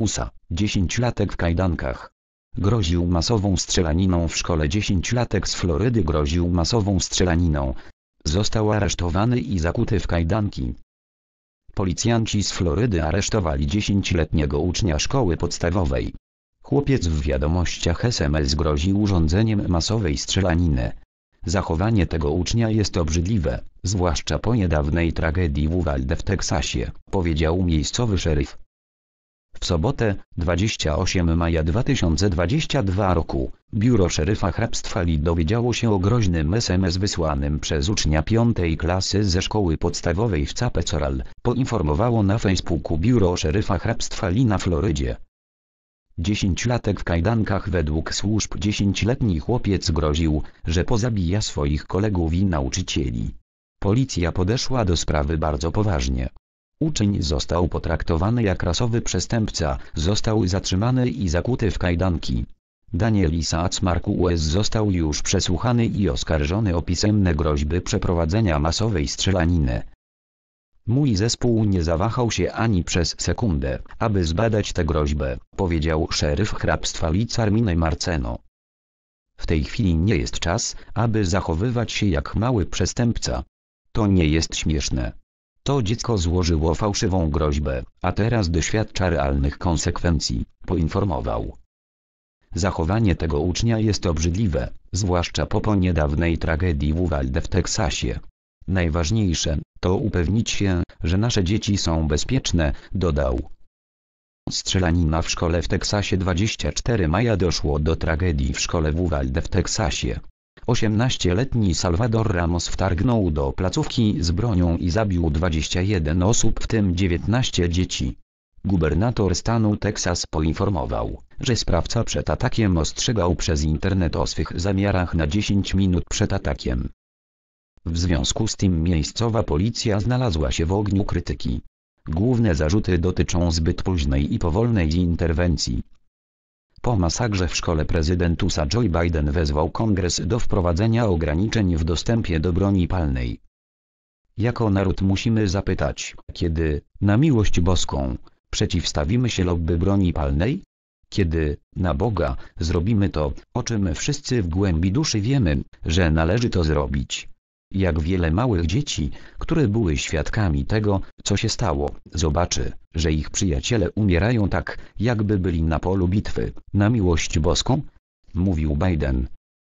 USA, dziesięciolatek w kajdankach. Groził masową strzelaniną w szkole dziesięciolatek z Florydy groził masową strzelaniną. Został aresztowany i zakuty w kajdanki. Policjanci z Florydy aresztowali dziesięcioletniego ucznia szkoły podstawowej. Chłopiec w wiadomościach SMS grozi urządzeniem masowej strzelaniny. Zachowanie tego ucznia jest obrzydliwe, zwłaszcza po niedawnej tragedii w Uvalde w Teksasie, powiedział miejscowy szeryf. W sobotę, 28 maja 2022 roku, biuro szeryfa hrabstwa-li dowiedziało się o groźnym SMS wysłanym przez ucznia 5 klasy ze szkoły podstawowej w Capecoral, poinformowało na Facebooku biuro szeryfa hrabstwa-li na Florydzie. Dziesięciolatek w kajdankach według służb dziesięcioletni chłopiec groził, że pozabija swoich kolegów i nauczycieli. Policja podeszła do sprawy bardzo poważnie. Uczeń został potraktowany jak rasowy przestępca, został zatrzymany i zakuty w kajdanki. Daniel Marku US został już przesłuchany i oskarżony o pisemne groźby przeprowadzenia masowej strzelaniny. Mój zespół nie zawahał się ani przez sekundę, aby zbadać tę groźbę, powiedział szeryf hrabstwa Licarmine Marceno. W tej chwili nie jest czas, aby zachowywać się jak mały przestępca. To nie jest śmieszne. To dziecko złożyło fałszywą groźbę, a teraz doświadcza realnych konsekwencji, poinformował. Zachowanie tego ucznia jest obrzydliwe, zwłaszcza po niedawnej tragedii w Uvalde w Teksasie. Najważniejsze, to upewnić się, że nasze dzieci są bezpieczne, dodał. Strzelanina w szkole w Teksasie 24 maja doszło do tragedii w szkole w Uvalde w Teksasie. 18-letni Salvador Ramos wtargnął do placówki z bronią i zabił 21 osób w tym 19 dzieci. Gubernator stanu Teksas poinformował, że sprawca przed atakiem ostrzegał przez internet o swych zamiarach na 10 minut przed atakiem. W związku z tym miejscowa policja znalazła się w ogniu krytyki. Główne zarzuty dotyczą zbyt późnej i powolnej interwencji, po masakrze w szkole prezydentusa Joe Biden wezwał kongres do wprowadzenia ograniczeń w dostępie do broni palnej. Jako naród musimy zapytać, kiedy, na miłość boską, przeciwstawimy się lobby broni palnej? Kiedy, na Boga, zrobimy to, o czym wszyscy w głębi duszy wiemy, że należy to zrobić. Jak wiele małych dzieci, które były świadkami tego, co się stało, zobaczy, że ich przyjaciele umierają tak, jakby byli na polu bitwy, na miłość boską? Mówił Biden.